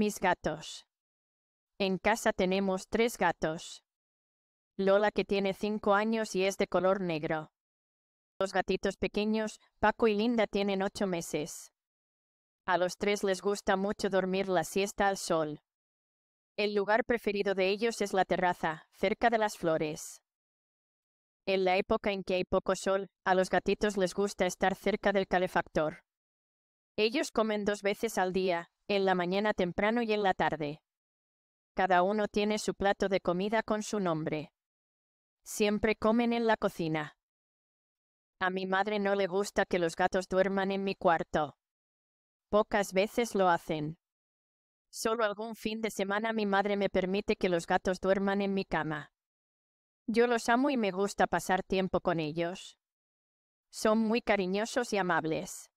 Mis gatos. En casa tenemos tres gatos. Lola que tiene cinco años y es de color negro. Los gatitos pequeños, Paco y Linda tienen ocho meses. A los tres les gusta mucho dormir la siesta al sol. El lugar preferido de ellos es la terraza, cerca de las flores. En la época en que hay poco sol, a los gatitos les gusta estar cerca del calefactor. Ellos comen dos veces al día, en la mañana temprano y en la tarde. Cada uno tiene su plato de comida con su nombre. Siempre comen en la cocina. A mi madre no le gusta que los gatos duerman en mi cuarto. Pocas veces lo hacen. Solo algún fin de semana mi madre me permite que los gatos duerman en mi cama. Yo los amo y me gusta pasar tiempo con ellos. Son muy cariñosos y amables.